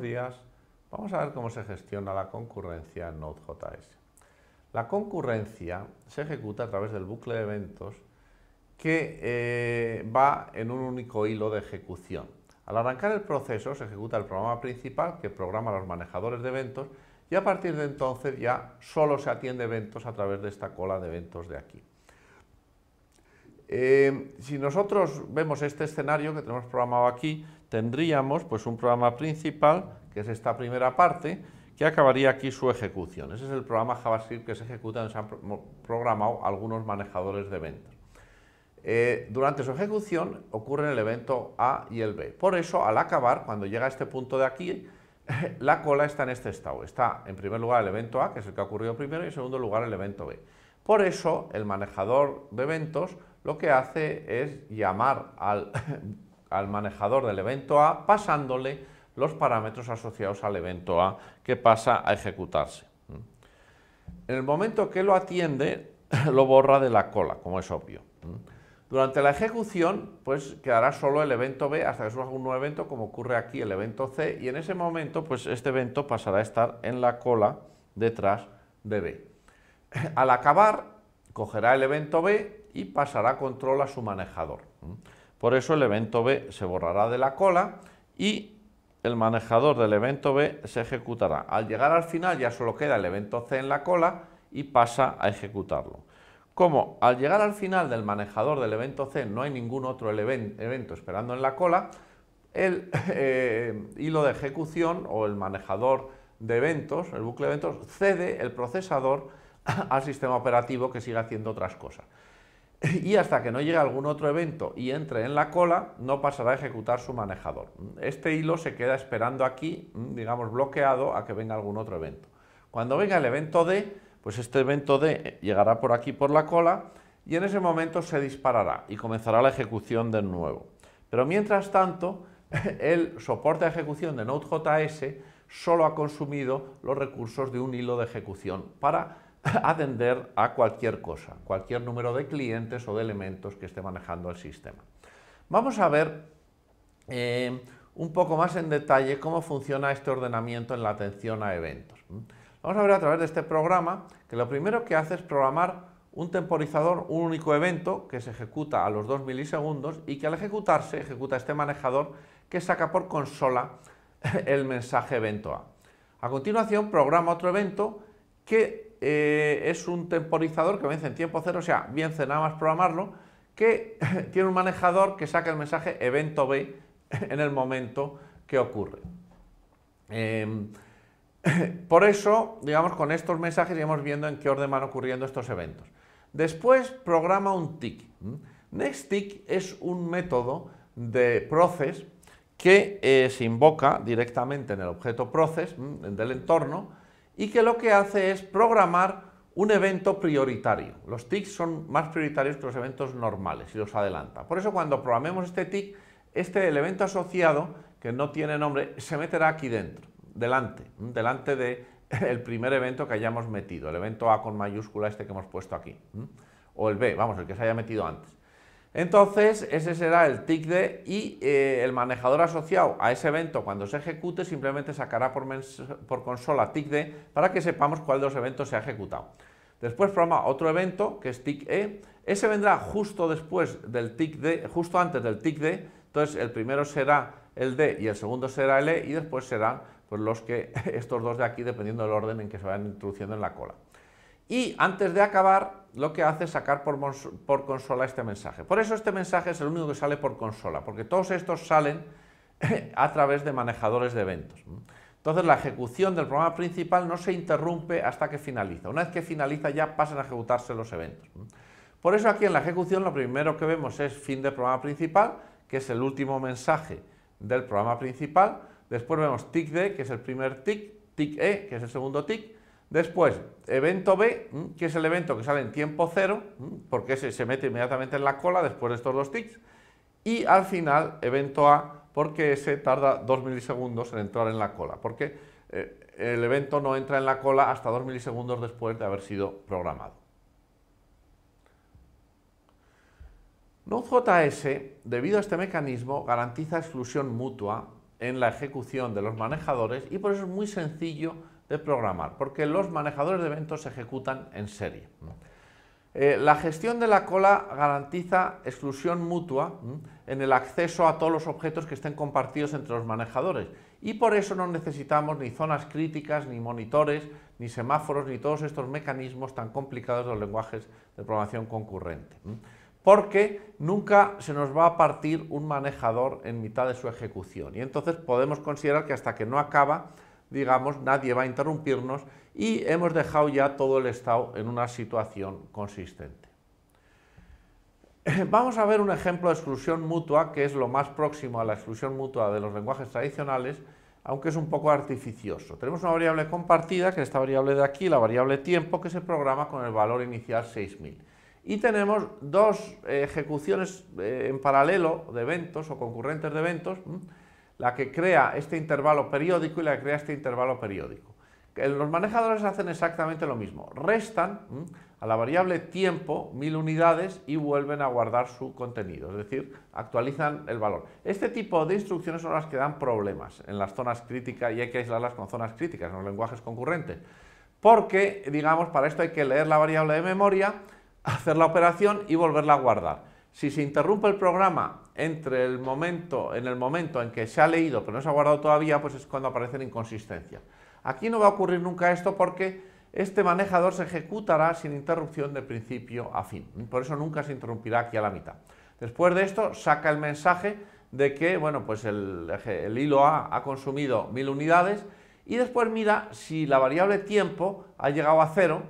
días. Vamos a ver cómo se gestiona la concurrencia en Node.js. La concurrencia se ejecuta a través del bucle de eventos que eh, va en un único hilo de ejecución. Al arrancar el proceso se ejecuta el programa principal que programa los manejadores de eventos y a partir de entonces ya solo se atiende eventos a través de esta cola de eventos de aquí. Eh, si nosotros vemos este escenario que tenemos programado aquí, tendríamos pues un programa principal, que es esta primera parte, que acabaría aquí su ejecución. Ese es el programa JavaScript que se ejecuta donde se han programado algunos manejadores de eventos. Eh, durante su ejecución ocurren el evento A y el B. Por eso, al acabar, cuando llega a este punto de aquí, la cola está en este estado. Está, en primer lugar, el evento A, que es el que ha ocurrido primero, y en segundo lugar, el evento B. Por eso, el manejador de eventos lo que hace es llamar al al manejador del evento A pasándole los parámetros asociados al evento A que pasa a ejecutarse. En el momento que lo atiende, lo borra de la cola, como es obvio. Durante la ejecución, pues quedará solo el evento B hasta que surja un nuevo evento, como ocurre aquí el evento C, y en ese momento, pues este evento pasará a estar en la cola detrás de B. Al acabar, cogerá el evento B y pasará control a su manejador. Por eso el evento B se borrará de la cola y el manejador del evento B se ejecutará. Al llegar al final ya solo queda el evento C en la cola y pasa a ejecutarlo. Como al llegar al final del manejador del evento C no hay ningún otro evento esperando en la cola, el eh, hilo de ejecución o el manejador de eventos, el bucle de eventos, cede el procesador al sistema operativo que sigue haciendo otras cosas. y hasta que no llegue algún otro evento y entre en la cola, no pasará a ejecutar su manejador. Este hilo se queda esperando aquí, mm, digamos, bloqueado a que venga algún otro evento. Cuando venga el evento D, pues este evento D eh, llegará por aquí por la cola y en ese momento se disparará y comenzará la ejecución de nuevo. Pero mientras tanto, el soporte de ejecución de Node.js solo ha consumido los recursos de un hilo de ejecución para atender a cualquier cosa, cualquier número de clientes o de elementos que esté manejando el sistema. Vamos a ver eh, un poco más en detalle cómo funciona este ordenamiento en la atención a eventos. Vamos a ver a través de este programa que lo primero que hace es programar un temporizador, un único evento que se ejecuta a los 2 milisegundos y que al ejecutarse ejecuta este manejador que saca por consola el mensaje evento A. A continuación programa otro evento que eh, es un temporizador que vence en tiempo cero, o sea, vence nada más programarlo, que tiene un manejador que saca el mensaje evento B en el momento que ocurre. Em, por eso, digamos, con estos mensajes iremos viendo en qué orden van ocurriendo estos eventos. Después programa un tick. ¿Mm? NextTick es un método de process que eh, se invoca directamente en el objeto process del entorno y que lo que hace es programar un evento prioritario. Los tics son más prioritarios que los eventos normales y los adelanta. Por eso cuando programemos este tic, este el evento asociado, que no tiene nombre, se meterá aquí dentro, delante, delante del primer evento que hayamos metido, el evento A con mayúscula este que hemos puesto aquí, o el B, vamos, el que se haya metido antes. Entonces, ese será el tick de y eh, el manejador asociado a ese evento cuando se ejecute simplemente sacará por, consola tick de para que sepamos cuál de los eventos se ha ejecutado. Después programa otro evento que es tick e, ese vendrá justo después del tick de, justo antes del tick D. entonces el primero será el d y el segundo será el e y después serán pues, los que estos dos de aquí dependiendo del orden en que se vayan introduciendo en la cola. Y antes de acabar, lo que hace es sacar por, consola este mensaje. Por eso este mensaje es el único que sale por consola, porque todos estos salen a través de manejadores de eventos. Entonces la ejecución del programa principal no se interrumpe hasta que finaliza. Una vez que finaliza ya pasan a ejecutarse los eventos. Por eso aquí en la ejecución lo primero que vemos es fin del programa principal, que es el último mensaje del programa principal. Después vemos D, que es el primer tick, E, que es el segundo tick, Después, evento B, que es el evento que sale en tiempo cero, porque ese se mete inmediatamente en la cola después de estos dos ticks. Y al final, evento A, porque ese tarda 2 milisegundos en entrar en la cola, porque eh, el evento no entra en la cola hasta 2 milisegundos después de haber sido programado. Node.js, debido a este mecanismo, garantiza exclusión mutua en la ejecución de los manejadores y por eso es muy sencillo de programar, porque los manejadores de eventos se ejecutan en serie. Eh, la gestión de la cola garantiza exclusión mutua en el acceso a todos los objetos que estén compartidos entre los manejadores y por eso no necesitamos ni zonas críticas, ni monitores, ni semáforos, ni todos estos mecanismos tan complicados de los lenguajes de programación concurrente. Porque nunca se nos va a partir un manejador en mitad de su ejecución y entonces podemos considerar que hasta que no acaba digamos, nadie va a interrumpirnos y hemos dejado ya todo el estado en una situación consistente. Vamos a ver un ejemplo de exclusión mutua, que es lo más próximo a la exclusión mutua de los lenguajes tradicionales, aunque es un poco artificioso. Tenemos una variable compartida, que es esta variable de aquí, la variable tiempo, que se programa con el valor inicial 6000. Y tenemos dos eh, ejecuciones eh, en paralelo de eventos o concurrentes de eventos, la que crea este intervalo periódico y la que crea este intervalo periódico. Los manejadores hacen exactamente lo mismo, restan a la variable tiempo mil unidades y vuelven a guardar su contenido, es decir, actualizan el valor. Este tipo de instrucciones son las que dan problemas en las zonas críticas y hay que aislarlas con zonas críticas, en los lenguajes concurrentes, porque, digamos, para esto hay que leer la variable de memoria, hacer la operación y volverla a guardar. Si se interrumpe el programa entre el momento, en el momento en que se ha leído pero no se ha guardado todavía, pues es cuando aparecen inconsistencias. inconsistencia. Aquí no va a ocurrir nunca esto porque este manejador se ejecutará sin interrupción de principio a fin. Por eso nunca se interrumpirá aquí a la mitad. Después de esto saca el mensaje de que bueno, pues el, hilo A ha consumido mil unidades y después mira si la variable tiempo ha llegado a cero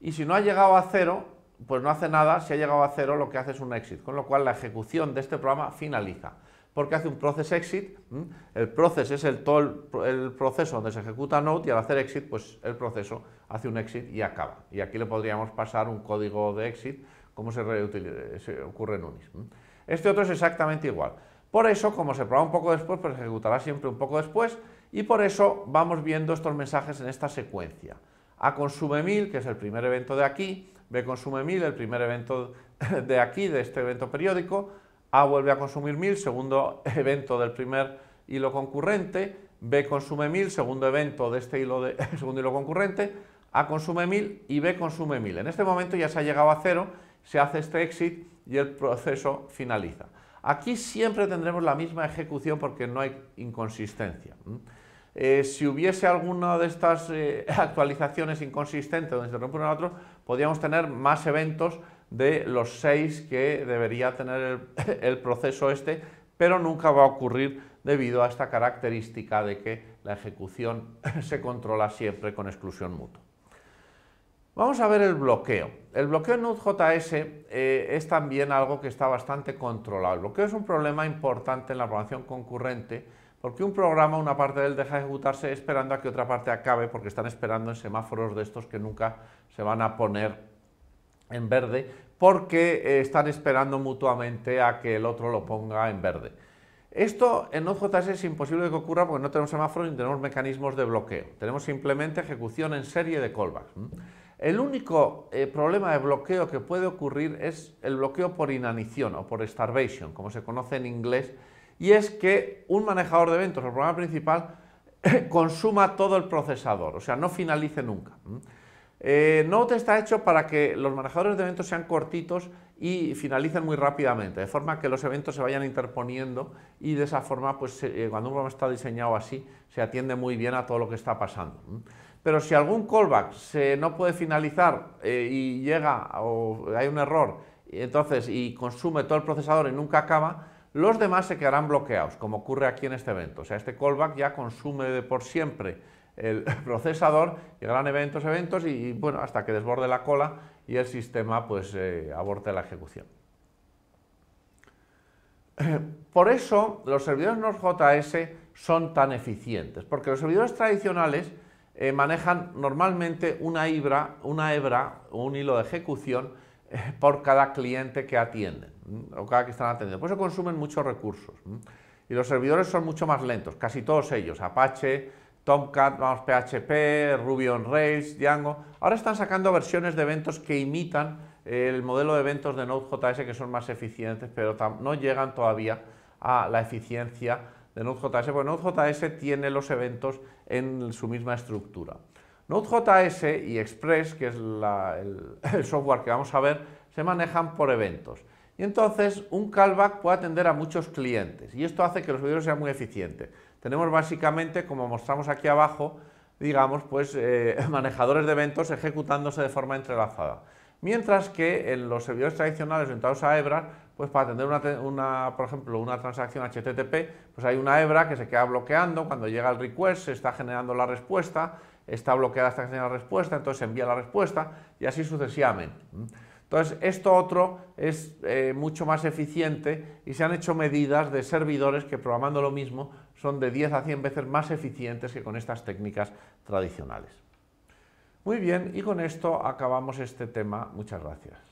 y si no ha llegado a cero pues no hace nada, si ha llegado a cero lo que hace es un exit, con lo cual la ejecución de este programa finaliza, porque hace un process exit, ¿Mm? el process es el, todo el, proceso donde se ejecuta node y al hacer exit, pues el proceso hace un exit y acaba. Y aquí le podríamos pasar un código de exit, como se, ocurre en UNIS. Este otro es exactamente igual. Por eso, como se proba un poco después, pues ejecutará siempre un poco después y por eso vamos viendo estos mensajes en esta secuencia. A consume 1000, que es el primer evento de aquí, B consume 1000, el primer evento de aquí, de este evento periódico, A vuelve a consumir 1000, segundo evento del primer hilo concurrente, B consume 1000, segundo evento de este hilo de, segundo hilo concurrente, A consume 1000 y B consume 1000. En este momento ya se ha llegado a cero, se hace este exit y el proceso finaliza. Aquí siempre tendremos la misma ejecución porque no hay inconsistencia. Eh, si hubiese alguna de estas eh, actualizaciones inconsistentes donde se rompe uno al otro, podríamos tener más eventos de los seis que debería tener el, proceso este, pero nunca va a ocurrir debido a esta característica de que la ejecución se controla siempre con exclusión mutua. Vamos a ver el bloqueo. El bloqueo en Node.js eh, es también algo que está bastante controlado. El bloqueo es un problema importante en la programación concurrente porque un programa, una parte de él deja de ejecutarse esperando a que otra parte acabe, porque están esperando en semáforos de estos que nunca se van a poner en verde, porque eh, están esperando mutuamente a que el otro lo ponga en verde. Esto en OJS es imposible que ocurra porque no tenemos semáforos ni tenemos mecanismos de bloqueo. Tenemos simplemente ejecución en serie de callbacks. El único eh, problema de bloqueo que puede ocurrir es el bloqueo por inanición o por starvation, como se conoce en inglés, y es que un manejador de eventos, el programa principal, consuma todo el procesador, o sea, no finalice nunca. Eh, te está hecho para que los manejadores de eventos sean cortitos y finalicen muy rápidamente, de forma que los eventos se vayan interponiendo y de esa forma, pues, eh, cuando un programa está diseñado así, se atiende muy bien a todo lo que está pasando. Pero si algún callback se no puede finalizar eh, y llega o hay un error, entonces, y consume todo el procesador y nunca acaba, los demás se quedarán bloqueados, como ocurre aquí en este evento. O sea, este callback ya consume de por siempre el procesador, llegarán eventos, eventos, y, bueno, hasta que desborde la cola y el sistema pues eh, aborte la ejecución. Por eso los servidores Node.js son tan eficientes, porque los servidores tradicionales eh, manejan normalmente una hebra, una hebra o un hilo de ejecución por cada cliente que atienden o cada que están atendiendo. Por eso consumen muchos recursos. Y los servidores son mucho más lentos, casi todos ellos, Apache, Tomcat, vamos, PHP, Ruby on Rails, Django. Ahora están sacando versiones de eventos que imitan el modelo de eventos de Node.js que son más eficientes, pero no llegan todavía a la eficiencia de Node.js, porque Node.js tiene los eventos en su misma estructura. Node.js y Express, que es el, software que vamos a ver, se manejan por eventos. Y entonces un callback puede atender a muchos clientes y esto hace que los servidores sean muy eficientes. Tenemos básicamente, como mostramos aquí abajo, digamos, pues eh, manejadores de eventos ejecutándose de forma entrelazada. Mientras que en los servidores tradicionales orientados a hebras, pues para atender por ejemplo, una transacción HTTP, pues hay una hebra que se queda bloqueando, cuando llega el request se está generando la respuesta, está bloqueada hasta que se la respuesta, entonces envía la respuesta y así sucesivamente. Entonces, esto otro es eh, mucho más eficiente y se han hecho medidas de servidores que programando lo mismo son de 10 a 100 veces más eficientes que con estas técnicas tradicionales. Muy bien, y con esto acabamos este tema. Muchas gracias.